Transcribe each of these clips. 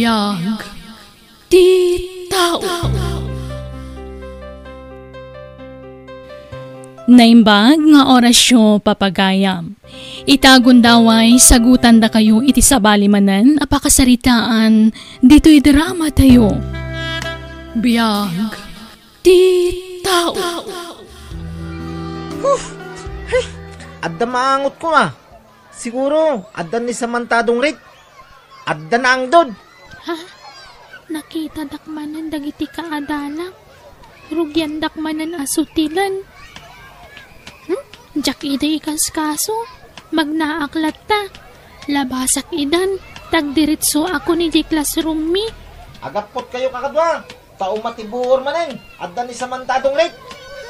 Yang Di Tao. Naimbag nga orasyo papagayam. Itagon daway, sagutan da kayo iti sabali manan, apakasaritaan, dito'y drama tayo. Biyag, di tao. Huh! adda maangot ko ah. Siguro, adda ni samantadong rit. Adda na ang dod. Ha? Nakita dakmanan dagiti kaadalang. Rugyan dakmanan asutilan. Hmm? Jak ida kaso. Magnaaklat ta. Labasak idan. Tagdiritso ako ni di classroom mi. Agapot kayo kakadwa. Taumatibuor manen. Adda ni samantadong late.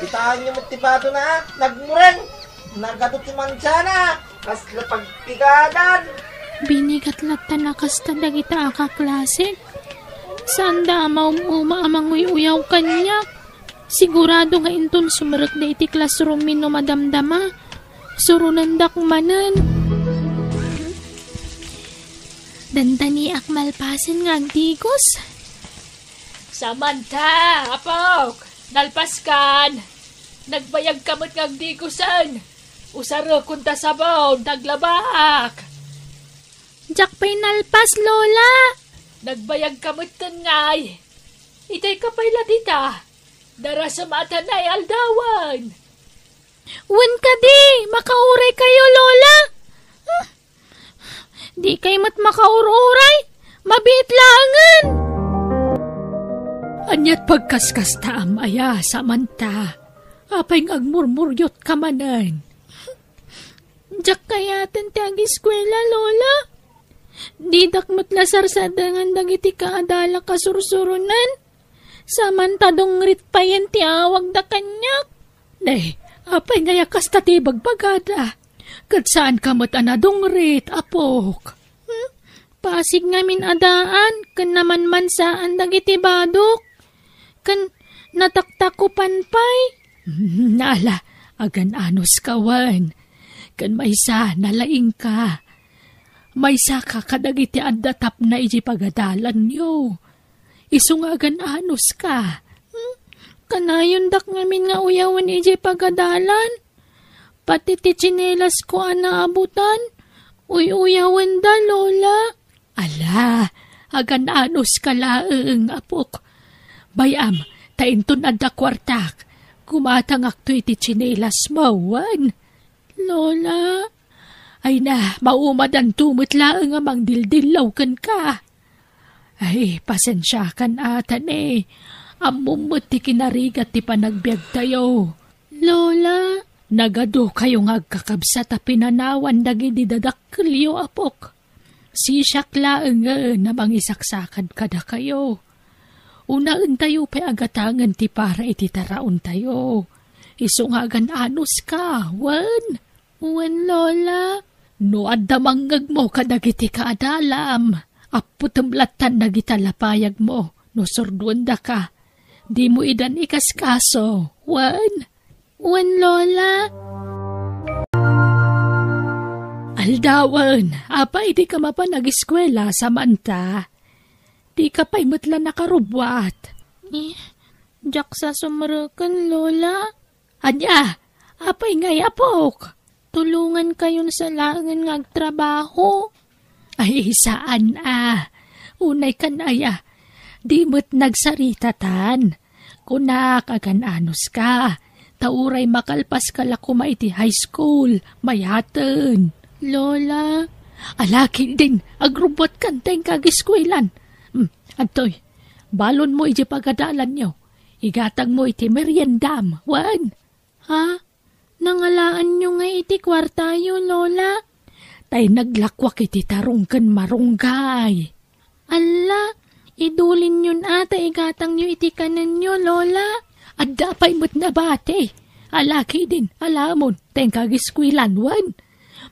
Kitaan niyo mutibado na. Nagmureng. Nagadot si mansyana. Kasla pagpigadan. Binigat latta nakasta dagita akaklasik. Saan da maumuma amangoy uyaw kanyak? Sigurado nga inton sumerek da iti classroom min no madamdama. Surunan da kumanan. Akmal akmalpasin nga agdigos. Samanta, apok! Nalpaskan! Nagbayag kamot nga agdigusan! Usaro kunta sabaw, naglabak! Jack pa'y nalpas, Lola! Nagbayag kamot kan ngay. Itay ka pa'y ladita. Dara sa mata na'y aldawan. Wan ka di! Makauray kayo, Lola! Huh? Di kay mat makaururay! Mabit langan! Anyat pagkaskas ta amaya sa manta. Apay agmurmuryot kamanan. Jack kayatan ti ang eskwela, Lola? Didakmat lasar sa dangan dagiti kaadala kasursurunan. Samantadong ritpayan ti awag da kanyak. Day, apay ngayakas tati bagbagada. Kat saan kamot anadong rit, apok? Hmm? Pasig ngamin adaan, kan naman man saan dagiti badok. Kan nataktakupan pay. Hmm, nala, agan anos kawan. Kan may sa nalaing ka may saka kadagiti andatap na iji pagadalan yo. Isungagan anos ka. Hmm? Kanayon dak ngamin nga uyawan iji pagadalan. Pati ti chinelas ko anaabutan. Uy uyawan da, Lola. Ala, agan anos ka laeng apok. Bayam, taintun adda kwartak. Kumatangak to iti chinelas mawan. Lola, ay na, maumadan tumot laang amang dildilawkan ka. Ay, pasensya kan atan eh. Amumot ti kinarigat ti panagbiag tayo. Lola, nagado kayo nga agkakabsa ta pinanawan dagiti dadakkelyo apok. Sisak laang eh, nga na mangisaksakan kada kayo. Unaan tayo pa agatangan ti para iti taraon tayo. Isungagan anos ka, wan. Wan, Lola. No adamangag mo kadagiti kaadalam, aputumlatan dagiti lapayag mo, no surdunda ka. Di mo idan ikaskaso, wan? Wan, Lola? Aldawan, apa di ka mapanag mapanagiskwela samanta. Di ka pa'y mutla nakarubwat. Eh, jak sa sumarakan, Lola? Anya, apay ngay apok tulungan kayon sa langan ng agtrabaho. Ay, saan ah? Unay kan aya, ah. di mo't nagsarita tan. Kunak, agananos ka. Tauray makalpas ka la maiti high school, Mayaten. Lola, Alakin din, agrubot kanteng kagiskwilan. Hmm, antoy, balon mo iji pagadalan niyo. Igatag mo iti meriendam, wan. Ha? Nangalaan nyo nga iti kwartayo, Lola. Tay naglakwak iti tarungkan marunggay. Ala, idulin yun ata igatang nyo iti kanan nyo, Lola. Adda pa imot na bate. Alaki din, alamon, tengkag iskwilanwan.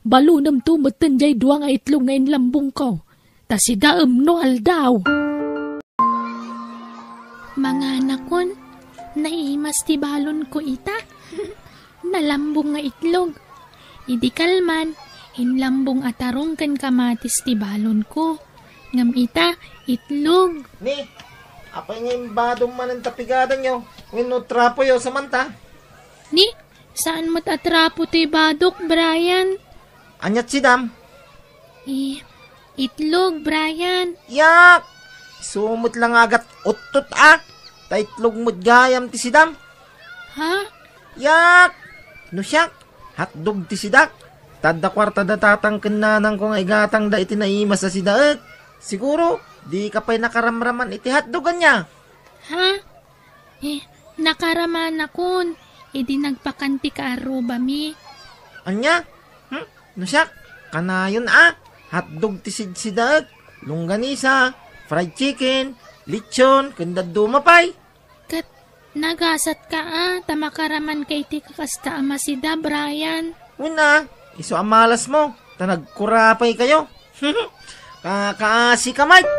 Balunam tumatan jay duwa nga itlong ngayon lambong ko. Tasidaam no aldaw. Mga anak naimas ti balon ko ita. na lambong nga itlog. Idi kalman, hinlambong atarong kan kamatis ti balon ko. Ngam ita, itlog. Ni, apay nga imbadong man ang tapigadan nyo. Winutrapo yo samanta. Ni, saan mo tatrapo ti badok, Brian? Anyat si Dam? Eh, itlog, Brian. Yak! Sumot lang agat utot ah! Ta itlog gayam ti si Dam. Ha? Yak! No siya, hatdog ti sidak. Tadda kwarta da tatangkin na nang kung igatang da iti sa na sidaet. Siguro, di ka pa'y nakaramraman iti hatdogan niya. Ha? Eh, nakaraman akon. E di nagpakanti ka aruba mi. Anya? Hm? No siya, kanayon ah. Hatdog ti sidsidak, longganisa, fried chicken, lechon, kanda dumapay. Nagasat ka ah, tamakaraman kay ti kakasta Da Brian. Una, ah. iso amalas mo, tanagkurapay kayo. Kakaasi ka, Mike.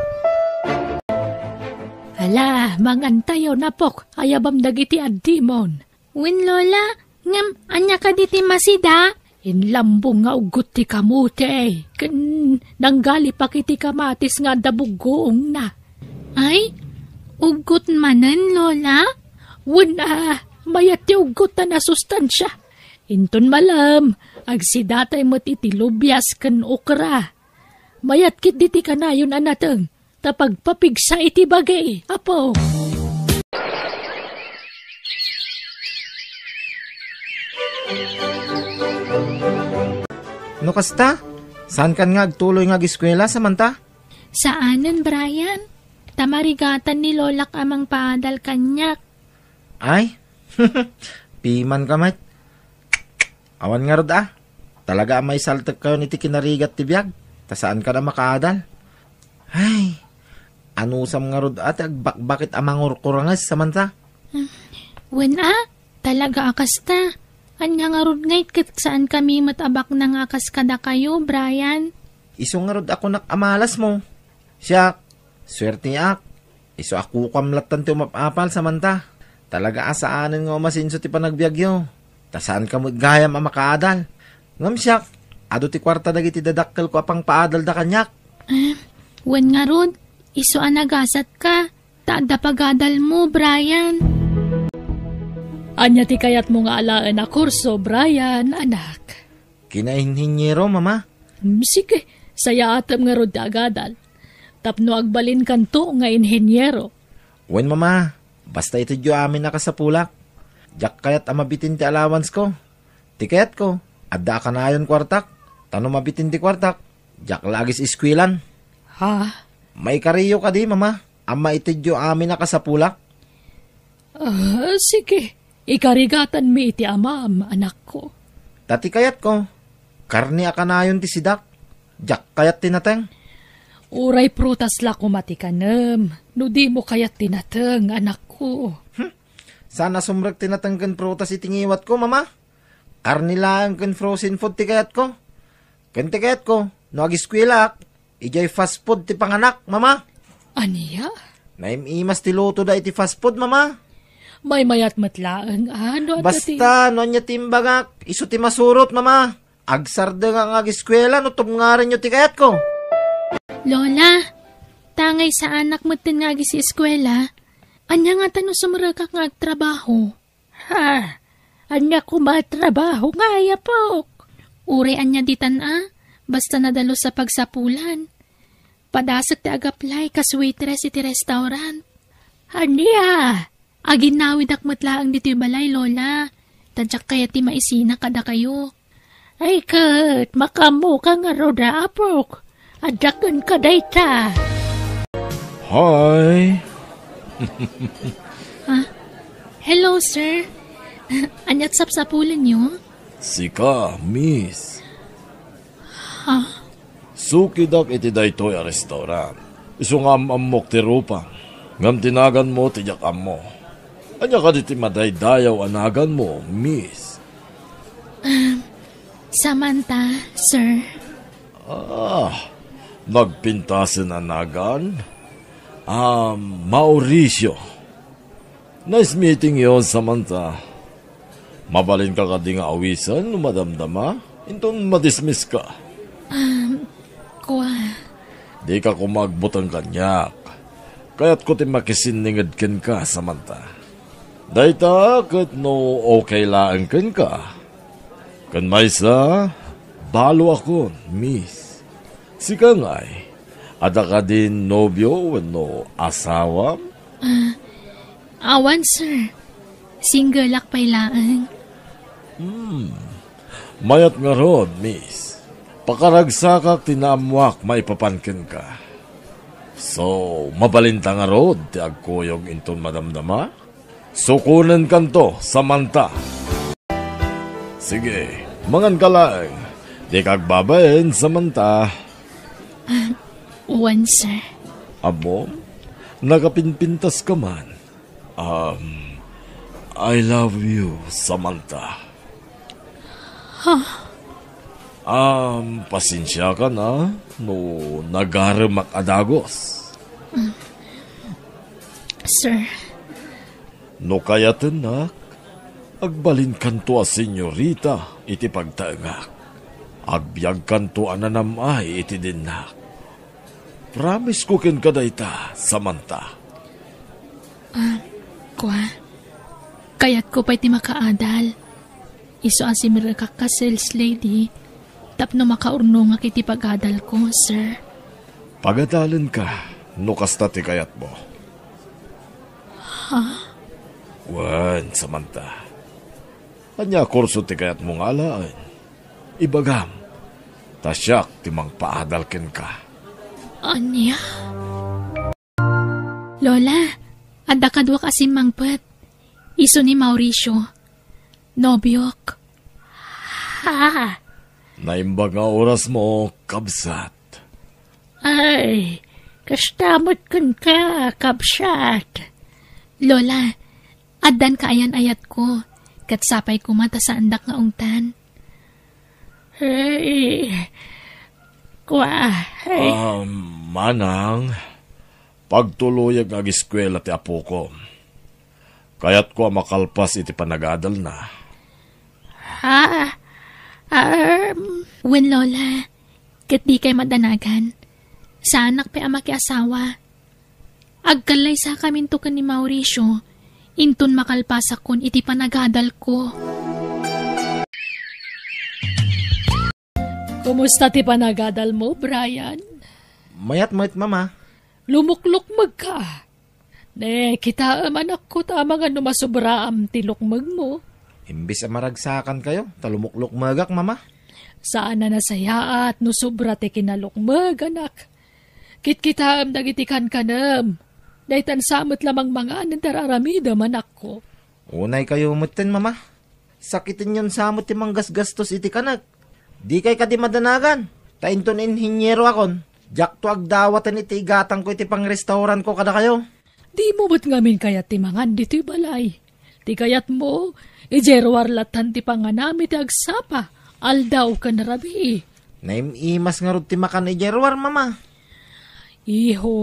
Hala, mangantayo na pok, ayabam dagiti addimon. Win lola, ngam anya ka diti masida? lambong nga ugot ti kamute. Eh. Kin, nanggali pa kiti kamatis nga dabugong na. Ay, ugot manen lola? Wuna, mayatiw ta na sustansya. Inton malam, agsidatay mo titilubyas kan okra. Mayat kit diti kanayon anatang, tapagpapigsa iti bagay, apo. No kasta? Saan kan nga agtuloy nga giskwela samanta? Saanan, Brian? Tamarigatan ni Lolak amang paadal kanyak ay, piman kamat. Awan nga rod ah. Talaga may saltag kayo ni tikinarigat tibiyag. Ta saan ka na makaadal? Ay, anusam nga rod at ah, agbakbakit amangur kurangas samanta. Hmm. Wen ah, talaga akas ta. Anya nga rod ngayt kat saan kami matabak na nga akas kada kayo, Brian. Iso nga rod ako nak amalas mo. Siya, swerte ak. Ah. Iso ako kamlatan ti umapapal samanta. Talaga asaanin ah, nga masinso ti panagbiagyo. Tasaan ka mo gayam a makaadal. Ngamsyak, ado ti kwarta dagiti dadakkel ko apang paadal da kanyak. Eh, wen nga Rod, iso anagasat ka. Taada pagadal mo, Brian. Anya ti kayat mo nga alaan na kurso, Brian, anak. Kinahinhinyero, mama. Hmm, sige, saya atam nga Rod agadal. Tapno agbalin kanto nga inhinyero. Wen mama, Basta ito dyo amin nakasapulak. Jack kayat amabitin ah, ti allowance ko. Tiket ko. Adda ka na ayon kwartak. Tanong mabitin ti kwartak. Jack lagis iskwilan. Ha? May kariyo ka di, mama. Ama itidyo amin nakasapulak. Uh, ah, sige. Ikarigatan mi iti ama, ama anak ko. Tati kayat ko. Karni akanayon ti sidak. Jack kayat tinateng. Uray prutas la kumatikanem. No di mo kaya tinateng, anak ko. Hmm? Sana sumrag tinatanggan prutas itingiwat ko, mama. Karnila ang kan frozen food ti kayat ko. Kan ti kayat ko, no agiskwilak, ijay fast food ti panganak, mama. Aniya? imas ti luto da iti fast food, mama. May mayat matlaang ah, ano ah, Basta, no niya timbagak, iso ti masurot, mama. Agsarda nga nga giskwela, no tumngaran nyo ti kayat ko. Lola, tangay sa anak mo tinagi si eskwela, anya nga tanong sumura ka nga trabaho. Ha, anya ko ba trabaho nga yapok. Uri anya ditan a, basta nadalo sa pagsapulan. Padasak ti agaplay ka waitress iti restaurant. Ania, aginawid akmatlaang dito'y balay, Lola. Tadyak kaya ti maisina kada kayo. Ay, kat, makamu ka nga roda apok. Adagan ka day Hi. ah, hello, sir. Anyat sapsapulan niyo? Sika, miss. Ha? Sukidak iti daytoy a restaurant. Isungam amok ti rupa. Ngam tinagan mo, tiyak mo. Anya ka diti madaydayaw anagan mo, miss. Um, samanta, sir. Ah, nagpintasin anagan, um, Mauricio. Nice meeting yon, Samantha. Mabalin ka ka ding awisan, madamdama, intong madismiss ka. Um, kuwa. Di ka kumagbutang kanyak. Kaya't ko timakisiningad kin ka, Samantha. Dayta, kat no okay laan kin ka. Kan maysa, sa, balo ako, miss. Sikangay, ada ka din nobyo wano asawa? Uh, ah, awan, sir. Single akpailaan. Hmm. Mayat nga rod, miss. Pakaragsakak tinaamwak maipapankin ka. So, mabalinta nga rod, ti agkuyog inton madamdama? Sukunan kanto, samanta. Sige, mangan ka lang. Di kagbabayin, samanta. Samanta. Uh, one, sir. Amo? Nagapinpintas ka man. Um, I love you, Samantha. Huh? Um, pasensya ka na. No, nagaramak adagos. Mm. Sir. No kaya tenak, agbalin kanto a senyorita iti pagtaengak. Agbyag kanto ananam ay iti dinnak. Promise ko kin kadaita, Samantha. Ah, kwa? Kayat ko pa iti makaadal. Iso asimir ka ka sales lady, tapno makaurno nga kiti pagadal ko, sir. Pagadalan ka, no kasta ti kayat mo. Ha? Wan, Samantha. Anya kurso ti kayat mo mong alaan. Ibagam, Tasyak timang paadalken ka. Anya? Lola, adda kadwa kasi mangpat. Iso ni Mauricio. Nobyok. Ha! Naimbag nga oras mo, kabsat. Ay, kastamot kun ka, kabsat. Lola, addan ka ayan ayat ko. Katsapay kumata sa andak nga ungtan. Hey, kwa, hey. Um, manang, pagtuluyag ng eskwela ti apo ko. Kaya't ko makalpas iti panagadal na. Ha? Um, when lola, kat di kay madanagan, sa anak pa ama asawa. Agkalay sa kamin to ni Mauricio, inton makalpas akon iti panagadal ko. Kumusta ti panagadal mo, Brian? Mayat mayat, mama. Lumuklok magka. Ne, kita aman ako ta mga numasubraam ti lukmag mo. Imbis maragsakan kayo, talumuklok magak, mama. Saan na nasaya at no sobra ti kinalukmag, anak. Kitkitaam dagitikan kanam. Daytan samot lamang mga nandararami manak ko. Unay kayo umutin, mama. Sakitin yon samot ti manggasgastos iti kanak Di kay kadimadanagan. Tainton inhinyero akon. Jak to agdawatan iti igatan ko iti pang restaurant ko kada kayo. Di mo ba't ngamin kayat ti mangan dito balay? Di kayat mo, ijerwar latan ti panganami ti agsapa, aldaw ka narabi. Naimimas nga ti makan ijerwar, mama. Iho.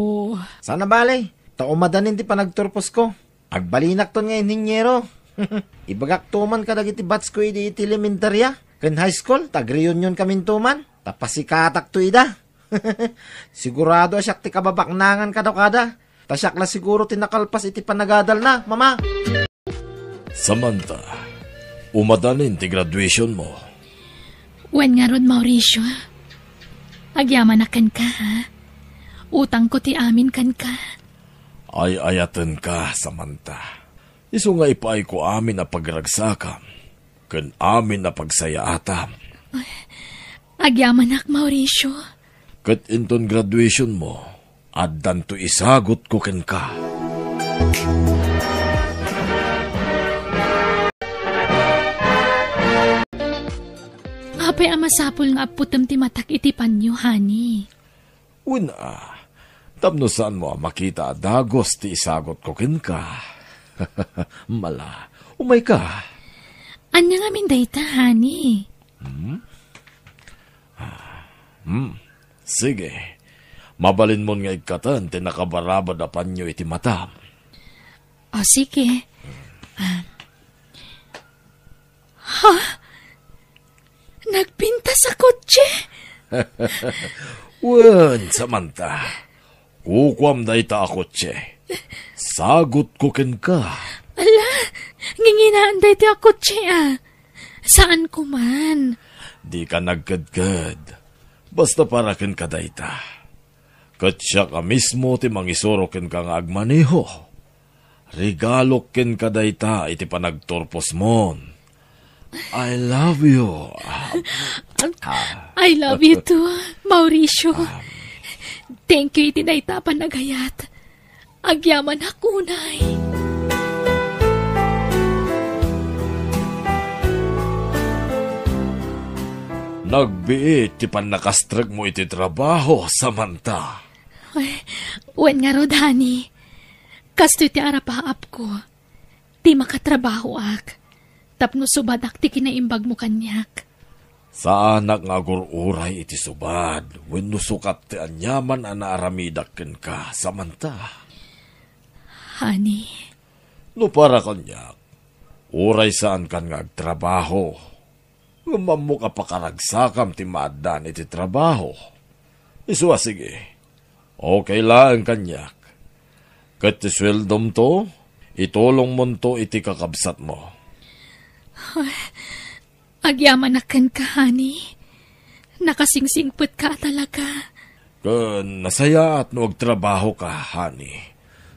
Sana balay, taumadanin ti panagturpos ko. Agbalinak ton nga inhinyero. Ibagak tuman ka dagiti bats ko iti elementarya. Ken high school, tag-reunion kami tuman. Tapas si katak to ida. Sigurado asyak ti kababaknangan ka daw kada. Tasyak na siguro tinakalpas iti panagadal na, mama. Samantha, umadanin ti graduation mo. Wen nga rod, Mauricio. Agyaman na kan ka, ha? Utang ko ti amin kan ka. Ay ayatan ka, Samantha. Isu nga ipaay ko amin na pagragsakam Kan amin na pagsaya ata. Agyaman ak, Mauricio. Kat inton graduation mo, addan to isagot ko ken ka. Apay amasapol nga aputam ti matak iti panyo, hani. Una, ah, tapno saan mo makita dagos ti isagot ko ken ka. Mala, umay ka. Anya nga mindayta, honey. Hmm? Hmm. Sige. Mabalin mo nga ikatan, tinakabarabad na panyo iti mata. O oh, sige. Uh, ha? Nagpinta sa kotse? Wan, samanta. Kukwam da ita kotse. Sagot ko ken ka. Nginginaan day ti ako, ah. Saan ko man? Di ka nagkadkad. Basta para ka dayta. Katsya ka mismo ti mangisorokin ka nga agmaneho. Regalo ken ka iti panagturpos mon. I love you. Ah. I love you too, Mauricio. Um, Thank you iti dayta panagayat. Agyaman hakunay. Agyaman hakunay. Nagbiit ti panakastrag mo iti trabaho, Samantha. Wen nga Rodani, kasto ti arapaap ko. Ti makatrabaho ak. Tapno subadak ti kinaimbag mo kanyak. Saan nga gururay iti subad, wen no sukat ti anyaman ana aramidak ken ka, Samantha. Honey. No para kanyak, uray saan kan nga trabaho Ngumamo ka pakaragsakam ti maadan iti trabaho. Iswa sige. Okay lang kanyak. Kat ti sweldom to, itulong mo to iti kakabsat mo. Ay, agyaman akan ka, honey. Nakasingsingput ka talaga. Kan, nasaya at nuag trabaho ka, honey.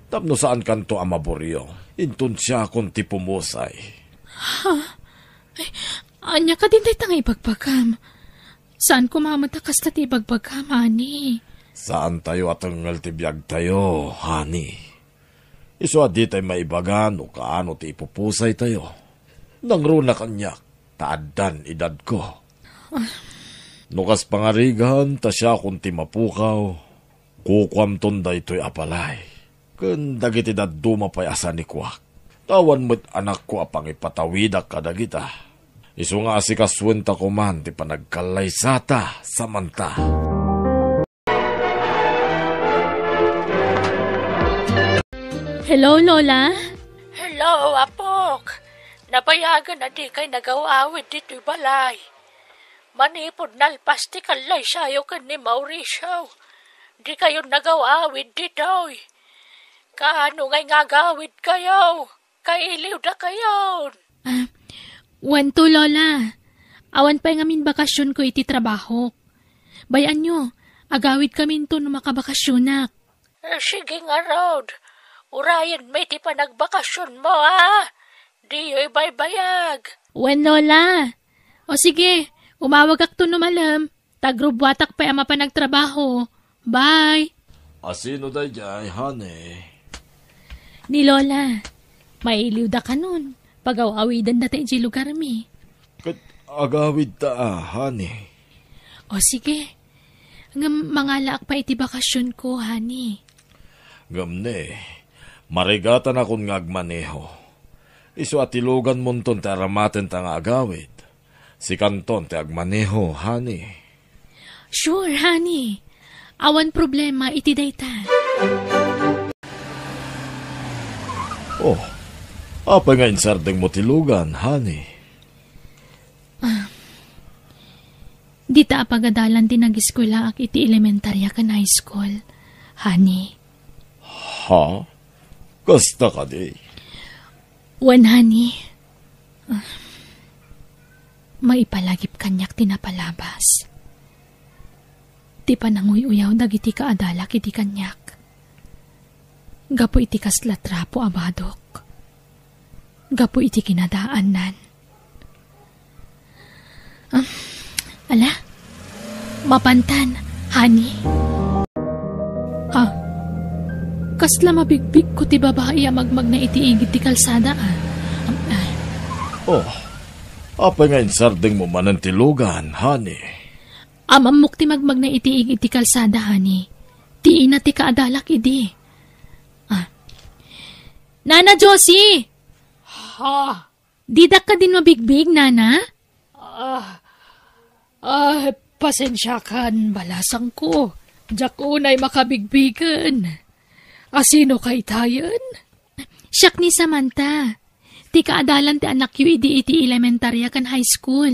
Tapno saan kanto amaboryo? Intun siya kung ti pumusay. Ha? Ay, Anya ka din tang ibagbagam. Saan ko mamatakas na ti ibagbagam, ani? Saan tayo atangal ti biyag tayo, hani? Iso di tayo maibagan o kaano ti ipupusay tayo. Nangruna kanya, taaddan edad ko. Ah. Nukas pangarigan, ta siya kung ti mapukaw. Kukwam tunda ito'y apalay. Kun dagiti daduma pa'y asa ni Kwak. Tawan mo't anak ko apang ipatawidak kadagita Isu nga si kaswenta ko man ti panagkalaysata samanta. Hello, Lola? Hello, Apok. Nabayagan na di kay nagawawid dito'y balay. Manipod nalpas ti kalay sayo ka ni Mauricio. Di kayo nagawawid dito'y. Kaano ngay nga gawid kayo? Kailiw na kayo. Ah, Wan to, Lola. Awan pa ngamin bakasyon ko iti trabaho. Bayan nyo, agawid kami to no makabakasyonak. Eh, sige nga, Rod. Urayan may ti nagbakasyon mo, ha? Ah. Di yo'y baybayag. Wan, Lola. O sige, umawag ak to no malam. Tagrubwatak pa ama panagtrabaho. Bye. Asino ah, da jay, honey? Ni Lola, mailiw da ka nun. Pagawawidan dati iti lugar mi. Kat agawid ta ahan eh. O sige, ngam mangalaak pa iti bakasyon ko, hani. Gamne, marigatan akong ngagmaneho. Isu atilugan mo ton te aramaten ta nga agawid. Si kanton te agmaneho, hani. Sure, hani. Awan problema iti dayta. Oh, Apa nga insardeng mo tilugan, honey? Ah, di ta apagadalan din nag ak iti elementarya kan high school, honey. Ha? Kasta ka di? Wan, honey. Ah, maipalagip kanyak tinapalabas. Ti pananguy-uyaw dagiti kaadalak iti kanyak. Gapo iti kaslatrapo abadok Gapo iti kinadaan nan. Um, ah, ala, mapantan, honey. Ah, kasla mabigbig ko ti babae a amagmag na itiigid ti kalsada ah. Um, ah. Oh, apay nga insarding mo manantilugan, honey. Amamok ti magmag na itiigid ti kalsada, honey. Ti ina ti kaadalak idi. Ah. Nana Josie! Ha? Didak ka din mabigbig, Nana? Ah, ah, pasensya kan, balasang ko. Diyak unay makabigbigan. Asino ah, kay tayan? Siyak ni Samantha. Ti kaadalan ti anak yu idi iti elementarya kan high school.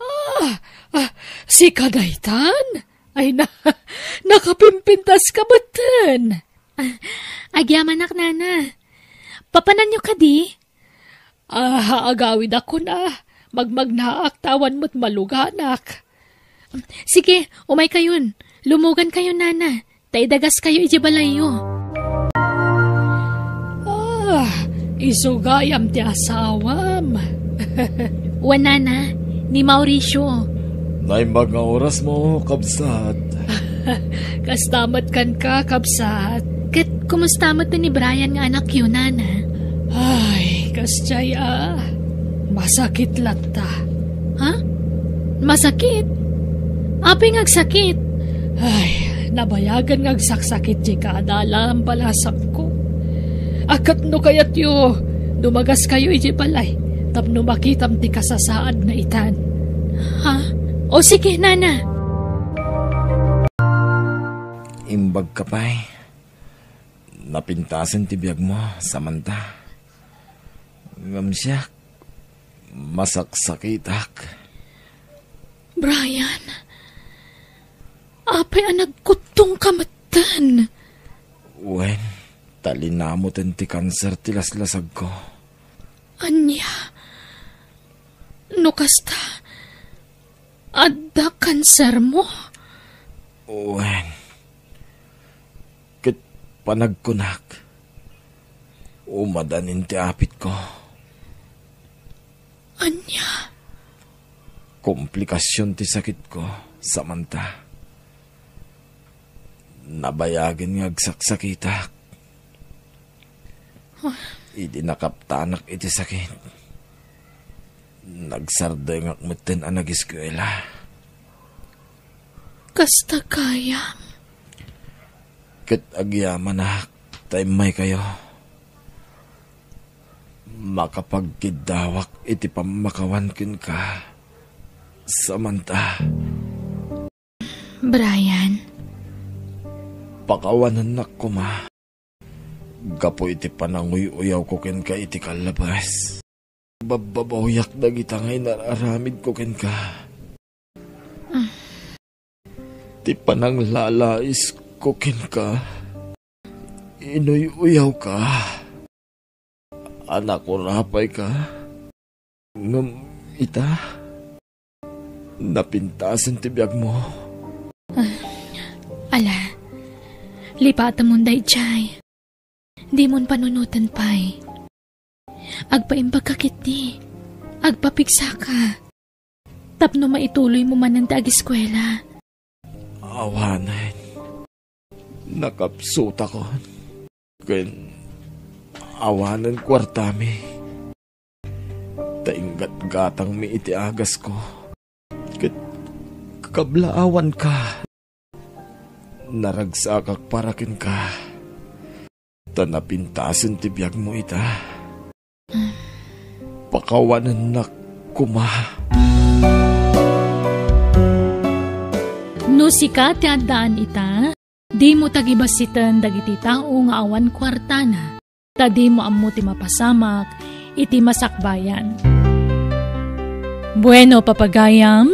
Ah, ah si kadaitan? Ay na, nakapimpintas ka batan. Ah, agyaman nak nana. Papanan nyo ka di? Ah, agawid ako na. Magmag naak, mo't maluga, Sige, umay kayon. Lumugan kayo, nana. Taidagas kayo, ijibalayo. Ah, isugayam ti asawam. Wanana, ni Mauricio. Naimag nga oras mo, kabsat. Kastamat kan ka, kabsat. Kat kumustamat ni Brian nga anak yun, nana kas jaya. Masakit latta. Ha? Masakit? Aping sakit? Ay, nabayagan ng saksakit di ka adalam balasap ko. Akat no kayat yo, dumagas kayo iji palay, tapno makitam ti kasasaad na itan. Ha? O sige, nana. Imbag ka pa'y. Napintasan ti biyag mo, samanta. Ngamsiyak, masaksakitak. Brian, apay ang nagkutong kamatan. Wen, talinamot ti kanser ti laslasag ko. Anya, nukasta, adda kanser mo. Wen, kit panagkunak. Umadanin ti apit ko. Anya? Komplikasyon ti sakit ko, Samantha. Nabayagin nga agsaksakitak. Huh? Idi nakaptanak iti sakit. Nagsarday nga kumiten ang nag-eskwela. Kasta kayam. Kit agyaman na, time may kayo makapagkidawak iti pamakawankin ka. Samanta. Brian. Pakawanan na ko ma. Gapo iti pananguy-uyaw ko ken ka iti kalabas. Bababawiyak na gitangay nararamid ko ken ka. Uh. Ti pananglalais ko ken ka. Inuy-uyaw ka anak ko napay ka. Ngam, ita, napintas ang tibiyag mo. Uh, ala, lipata mong dayjay. Di mon panunutan pa'y. Agpaimbag ka kiti, agpapigsa ka. Tapno maituloy mo man ang dag-eskwela. Awanan, nakapsuta ko. Kaya awanan kwartami. Tainggat-gatang mi iti agas ko. Kat kablaawan ka. Naragsakak parakin ka. Tanapintasin tibiyag mo ita. Pakawanan na kuma. No sikat ti adaan ita, di mo tagibasitan dagiti tao nga awan kwartana tadi mo ammo ti mapasamak, iti masakbayan. Bueno, papagayam,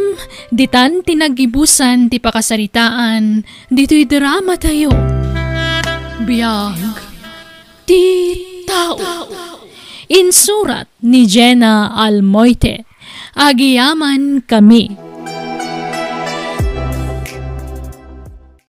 ditan tinagibusan ti pakasaritaan, dito'y drama tayo. Biag, ti tao. Insurat ni Jenna Almoite, agiyaman kami.